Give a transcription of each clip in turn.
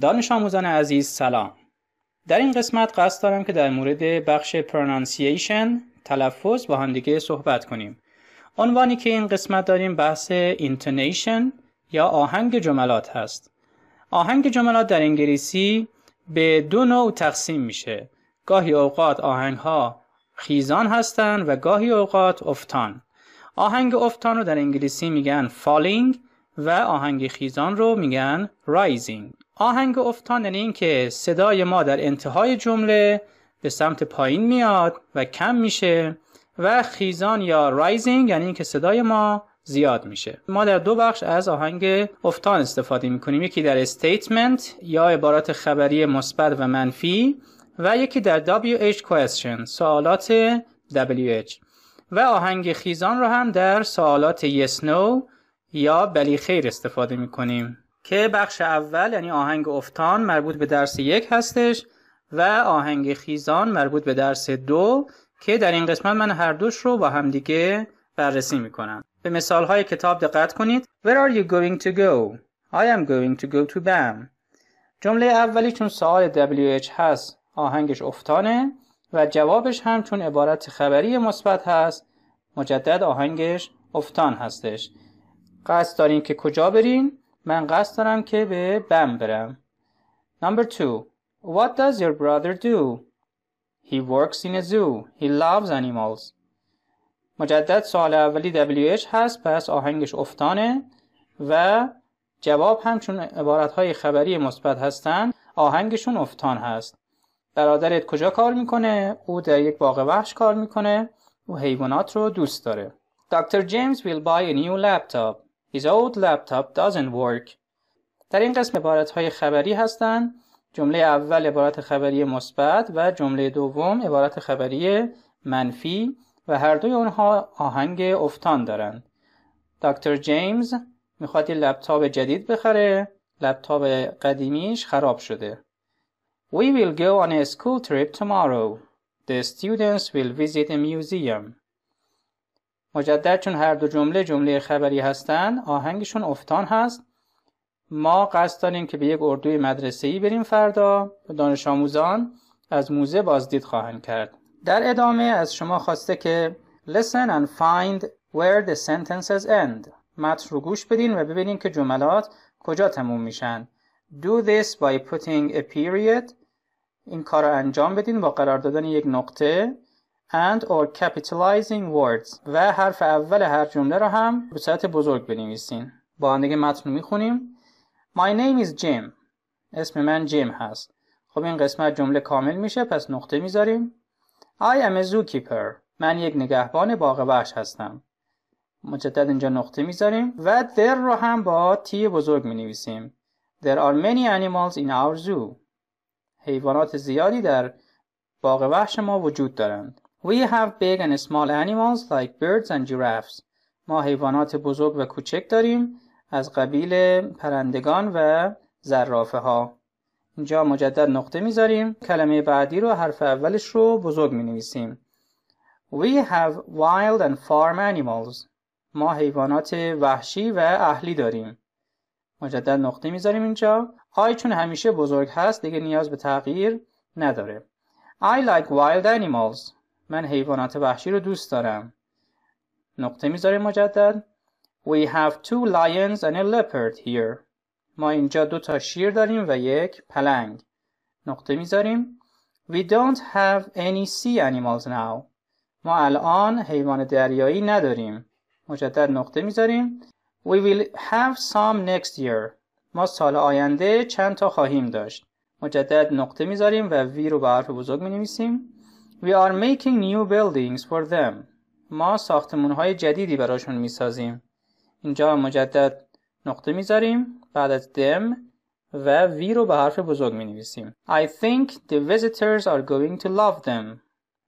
دانش آموزان عزیز سلام در این قسمت قصد دارم که در مورد بخش پرونانسیشن تلفظ با همدیگه صحبت کنیم عنوانی که این قسمت داریم بحث اینتونیشن یا آهنگ جملات هست آهنگ جملات در انگلیسی به دو نوع تقسیم میشه گاهی اوقات آهنگ ها خیزان هستند و گاهی اوقات افتان آهنگ افتان رو در انگلیسی میگن فالینگ و آهنگ خیزان رو میگن رایزینگ آهنگ افتان یعنی اینکه صدای ما در انتهای جمله به سمت پایین میاد و کم میشه و خیزان یا رایزینگ یعنی اینکه صدای ما زیاد میشه ما در دو بخش از آهنگ افتان استفاده میکنیم یکی در استیتمنت یا عبارات خبری مثبت و منفی و یکی در WH question سوالات WH و آهنگ خیزان رو هم در سوالات yes no یا بلی خیر استفاده می کنیم که بخش اول یعنی آهنگ افتان مربوط به درس یک هستش و آهنگ خیزان مربوط به درس دو که در این قسمت من هر دوش رو با همدیگه بررسی می کنم. به مثال های کتاب دقت کنید Where are you going to go? I am going to go to BAM جمله اولی چون سوال WH هست آهنگش افتانه و جوابش هم چون عبارت خبری مثبت هست مجدد آهنگش افتان هستش قصد دارین که کجا برین؟ من قصد دارم که به بم برم. Number two. What does your brother do? He works in a zoo. He loves animals. مجدد سال اولی WH هست پس آهنگش افتانه و جواب همچون عبارت های خبری مثبت هستن آهنگشون افتان هست. برادرت کجا کار میکنه؟ او در یک باغ وحش کار میکنه. و حیوانات رو دوست داره. Dr. James will buy a new laptop. His old laptop doesn't work. در این قسم عبارت های خبری هستند جمله اول عبارت خبری مثبت و جمله دوم عبارت خبری منفی و هر دوی اونها آهنگ افتان دارند. دکتر جیمز میخواد یه لپتاپ جدید بخره لپتاپ قدیمیش خراب شده. We will go on a school trip tomorrow. The students will visit a museum. مجدد چون هر دو جمله جمله خبری هستند آهنگشون افتان هست ما قصد داریم که به یک اردوی ای بریم فردا دانش آموزان از موزه بازدید خواهند کرد در ادامه از شما خواسته که listen and find where the sentences end متن رو گوش بدین و ببینین که جملات کجا تموم میشن do this by putting a period این کار رو انجام بدین با قرار دادن یک نقطه and or capitalizing words و حرف اول هر جمله را هم به صورت بزرگ بنویسین با هم دیگه متن رو میخونیم My name is Jim اسم من جیم هست خب این قسمت جمله کامل میشه پس نقطه میذاریم I am a zookeeper من یک نگهبان باغ وحش هستم مجدد اینجا نقطه میذاریم و در رو هم با تی بزرگ می There are many animals in our zoo حیوانات زیادی در باغ وحش ما وجود دارند We have big and small animals like birds and giraffes. ما حیوانات بزرگ و کوچک داریم از قبیل پرندگان و زرافه ها. اینجا مجدد نقطه میذاریم. کلمه بعدی رو حرف اولش رو بزرگ می نویسیم. We have wild and farm animals. ما حیوانات وحشی و اهلی داریم. مجدد نقطه میذاریم اینجا. آی چون همیشه بزرگ هست دیگه نیاز به تغییر نداره. I like wild animals. من حیوانات وحشی رو دوست دارم نقطه میذاره مجدد We have two lions and a leopard here ما اینجا دو تا شیر داریم و یک پلنگ نقطه میذاریم We don't have any sea animals now ما الان حیوان دریایی نداریم مجدد نقطه میذاریم We will have some next year ما سال آینده چند تا خواهیم داشت مجدد نقطه میذاریم و وی رو به حرف بزرگ می نویسیم We are making new buildings for them. ما ساختمون های جدیدی براشون سازیم. اینجا مجدد نقطه زاریم. بعد از them و we رو به حرف بزرگ می نویسیم. I think the visitors are going to love them.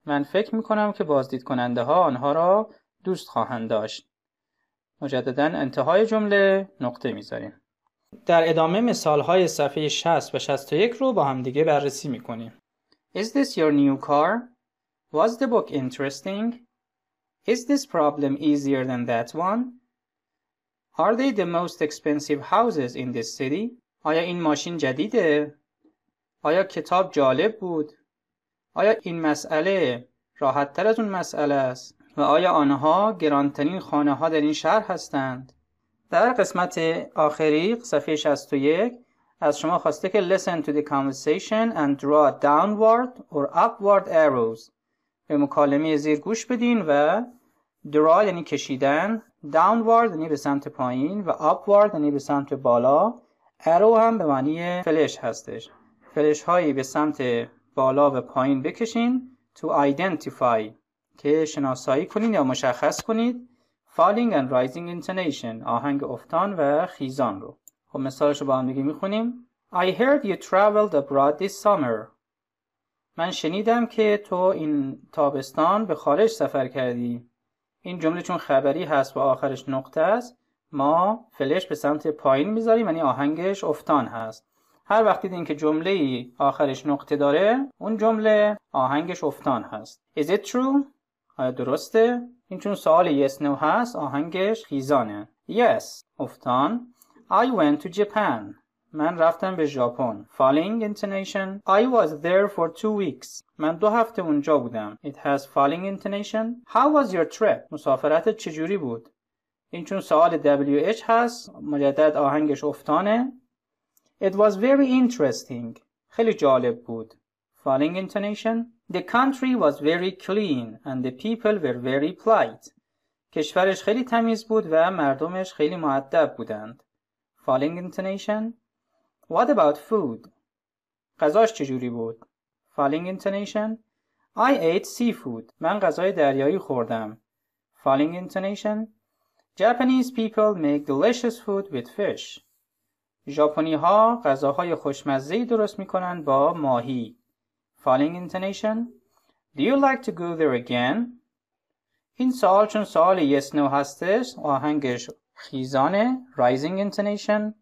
من فکر می کنم که بازدید کننده ها آنها را دوست خواهند داشت. مجددا انتهای جمله نقطه زاریم. در ادامه مثال های صفحه 60 و 61 رو با هم دیگه بررسی می کنیم. Is this your new car? Was the book interesting? Is this problem easier than that one? Are they the most expensive houses in this city? آیا این ماشین جدیده؟ آیا کتاب جالب بود؟ آیا این مسئله تر از اون مسئله است؟ و آیا آنها گرانترین خانه ها در این شهر هستند؟ در قسمت آخری صفحه 61 از شما خواسته که listen to the conversation and draw downward or upward arrows به مکالمه زیر گوش بدین و draw یعنی کشیدن downward یعنی به سمت پایین و upward یعنی به سمت بالا arrow هم به معنی فلش هستش فلش هایی به سمت بالا و پایین بکشین to identify که شناسایی کنید یا مشخص کنید falling and rising intonation آهنگ افتان و خیزان رو خب مثالش رو با هم دیگه میخونیم I heard you traveled abroad this summer من شنیدم که تو این تابستان به خارج سفر کردی این جمله چون خبری هست و آخرش نقطه است ما فلش به سمت پایین میذاریم یعنی آهنگش افتان هست هر وقت دیدین که جمله ای آخرش نقطه داره اون جمله آهنگش افتان هست Is it true؟ آیا درسته؟ این چون سوال yes no هست آهنگش خیزانه Yes افتان I went to Japan من رفتم به ژاپن. Falling intonation. I was there for two weeks. من دو هفته اونجا بودم. It has falling intonation. How was your trip? مسافرت چجوری بود؟ این چون سوال WH هست. مجدد آهنگش افتانه. It was very interesting. خیلی جالب بود. Falling intonation. The country was very clean and the people were very polite. کشورش خیلی تمیز بود و مردمش خیلی معدب بودند. Falling intonation. What about food? غذاش چجوری بود؟ Falling intonation I ate seafood. من غذای دریایی خوردم. Falling intonation Japanese people make delicious food with fish. ژاپنی ها غذاهای خوشمزه درست میکنن با ماهی. Falling intonation Do you like to go there again? این سوال چون سوال yes no هستش آهنگش خیزانه rising intonation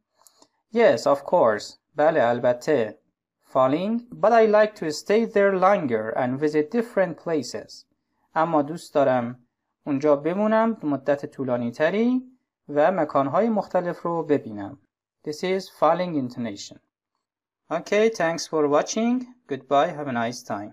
Yes, of course. al elbette. Falling, but I like to stay there longer and visit different places. اما دوست دارم اونجا بمونم مدت طولانی تری و مکانهای مختلف رو ببینم. This is falling intonation. Okay, thanks for watching. Goodbye, have a nice time.